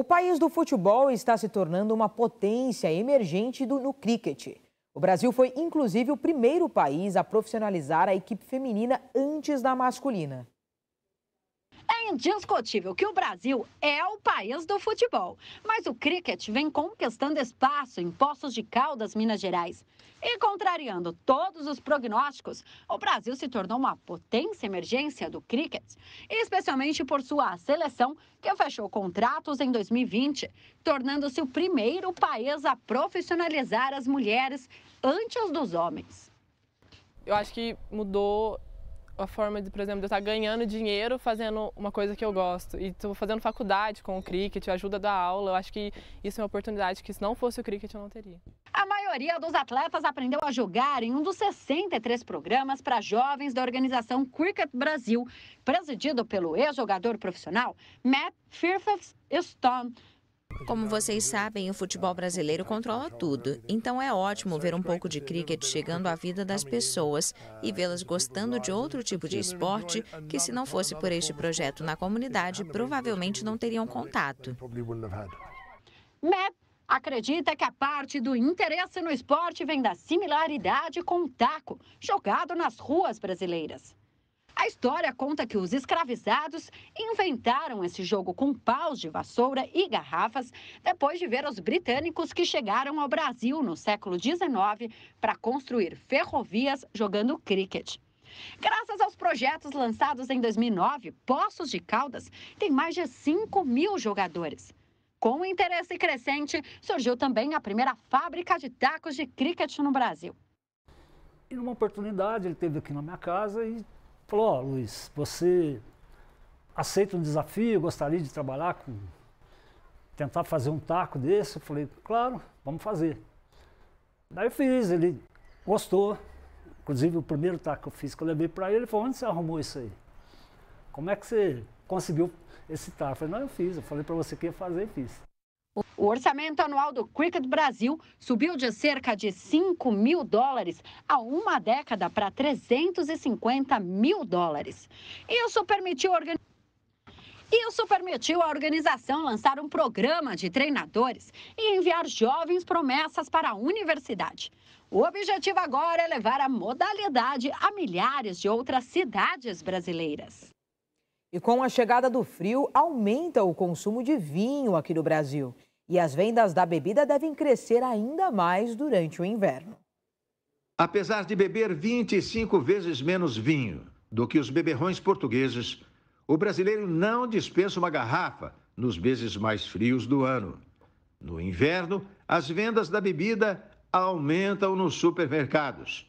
O país do futebol está se tornando uma potência emergente do, no cricket. O Brasil foi, inclusive, o primeiro país a profissionalizar a equipe feminina antes da masculina indiscutível que o Brasil é o país do futebol, mas o cricket vem conquistando espaço em Poços de Caldas, Minas Gerais. E contrariando todos os prognósticos, o Brasil se tornou uma potência emergência do cricket, especialmente por sua seleção que fechou contratos em 2020, tornando-se o primeiro país a profissionalizar as mulheres antes dos homens. Eu acho que mudou a forma de, por exemplo, de eu estar ganhando dinheiro fazendo uma coisa que eu gosto. E estou fazendo faculdade com o cricket, ajuda da aula. Eu acho que isso é uma oportunidade que se não fosse o cricket eu não teria. A maioria dos atletas aprendeu a jogar em um dos 63 programas para jovens da organização Cricket Brasil, presidido pelo ex-jogador profissional Matt Firfax Stone. Como vocês sabem, o futebol brasileiro controla tudo, então é ótimo ver um pouco de cricket chegando à vida das pessoas e vê-las gostando de outro tipo de esporte que, se não fosse por este projeto na comunidade, provavelmente não teriam contato. Matt acredita que a parte do interesse no esporte vem da similaridade com o taco, jogado nas ruas brasileiras. A história conta que os escravizados inventaram esse jogo com paus de vassoura e garrafas depois de ver os britânicos que chegaram ao Brasil no século XIX para construir ferrovias jogando cricket. Graças aos projetos lançados em 2009, Poços de Caldas tem mais de 5 mil jogadores. Com o interesse crescente, surgiu também a primeira fábrica de tacos de cricket no Brasil. E numa oportunidade, ele teve aqui na minha casa e Falou, ó, oh, Luiz, você aceita um desafio, gostaria de trabalhar com. tentar fazer um taco desse? Eu falei, claro, vamos fazer. Daí eu fiz, ele gostou. Inclusive o primeiro taco que eu fiz que eu levei para ele, ele falou, onde você arrumou isso aí? Como é que você conseguiu esse taco? Eu falei, não, eu fiz, eu falei para você que ia fazer e fiz. O orçamento anual do Cricket Brasil subiu de cerca de 5 mil dólares a uma década para 350 mil dólares. Isso permitiu organizar. Isso permitiu à organização lançar um programa de treinadores e enviar jovens promessas para a universidade. O objetivo agora é levar a modalidade a milhares de outras cidades brasileiras. E com a chegada do frio, aumenta o consumo de vinho aqui no Brasil. E as vendas da bebida devem crescer ainda mais durante o inverno. Apesar de beber 25 vezes menos vinho do que os beberrões portugueses, o brasileiro não dispensa uma garrafa nos meses mais frios do ano. No inverno, as vendas da bebida aumentam nos supermercados.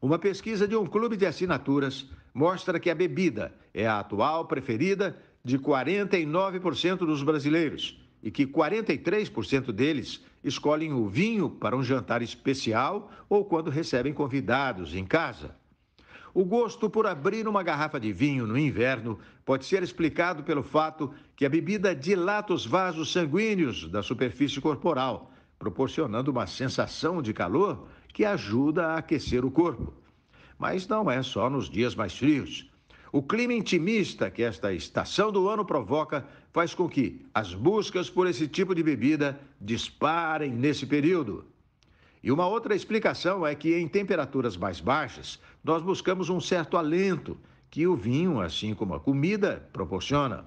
Uma pesquisa de um clube de assinaturas mostra que a bebida é a atual preferida de 49% dos brasileiros e que 43% deles escolhem o vinho para um jantar especial ou quando recebem convidados em casa. O gosto por abrir uma garrafa de vinho no inverno pode ser explicado pelo fato que a bebida dilata os vasos sanguíneos da superfície corporal, proporcionando uma sensação de calor que ajuda a aquecer o corpo. Mas não é só nos dias mais frios. O clima intimista que esta estação do ano provoca faz com que as buscas por esse tipo de bebida disparem nesse período. E uma outra explicação é que em temperaturas mais baixas, nós buscamos um certo alento que o vinho, assim como a comida, proporciona.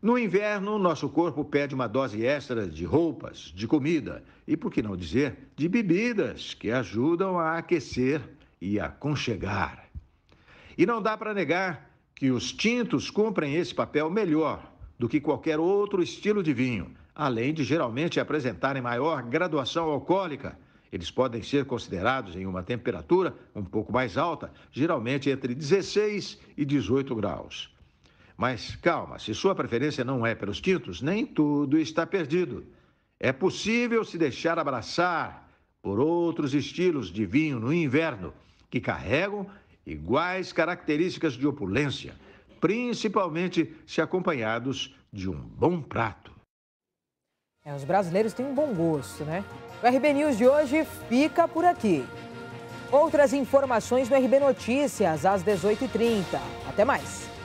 No inverno, nosso corpo pede uma dose extra de roupas, de comida e, por que não dizer, de bebidas que ajudam a aquecer e aconchegar. E não dá para negar que os tintos cumprem esse papel melhor do que qualquer outro estilo de vinho, além de geralmente apresentarem maior graduação alcoólica. Eles podem ser considerados em uma temperatura um pouco mais alta, geralmente entre 16 e 18 graus. Mas calma, se sua preferência não é pelos tintos, nem tudo está perdido. É possível se deixar abraçar por outros estilos de vinho no inverno, que carregam iguais características de opulência, principalmente se acompanhados de um bom prato. É, os brasileiros têm um bom gosto, né? O RB News de hoje fica por aqui. Outras informações no RB Notícias às 18h30. Até mais!